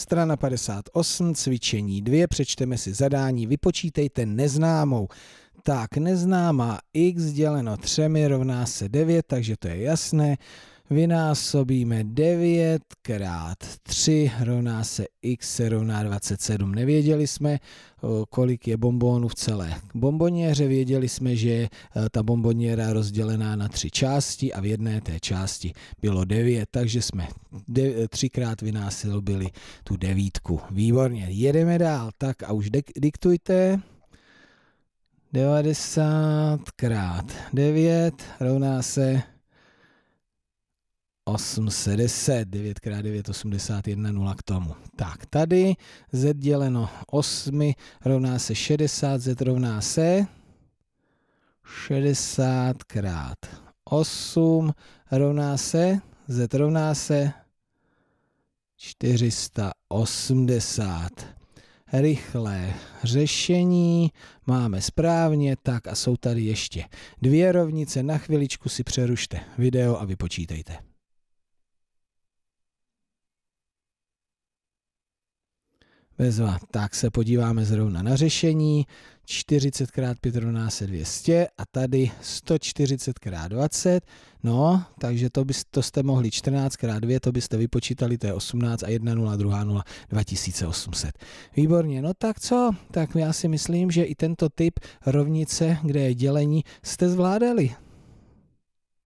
Strana 58, cvičení 2, přečteme si zadání, vypočítejte neznámou. Tak, neznámá x děleno 3 rovná se 9, takže to je jasné vynásobíme 9 krát 3 rovná se x rovná 27. Nevěděli jsme, kolik je bombónů v celé bomboněře, věděli jsme, že e, ta bomboněra rozdělená na tři části a v jedné té části bylo 9, takže jsme 3 třikrát vynásobili tu devítku. Výborně, jedeme dál, tak a už diktujte. 90 krát 9 rovná se 810, 9x9, 81, 0 k tomu. Tak, tady z děleno 8 rovná se 60, z rovná se 60 krát 8 rovná se, z rovná se 480. Rychlé řešení máme správně, tak a jsou tady ještě dvě rovnice. Na chviličku si přerušte video a vypočítejte. Bezva. Tak se podíváme zrovna na řešení. 40 x 5 rovná se 200 a tady 140 x 20. No, takže to, byste, to jste mohli 14 x 2, to byste vypočítali, to je 18 a 1 0 2 0 2800. Výborně, no tak co? Tak já si myslím, že i tento typ rovnice, kde je dělení, jste zvládali.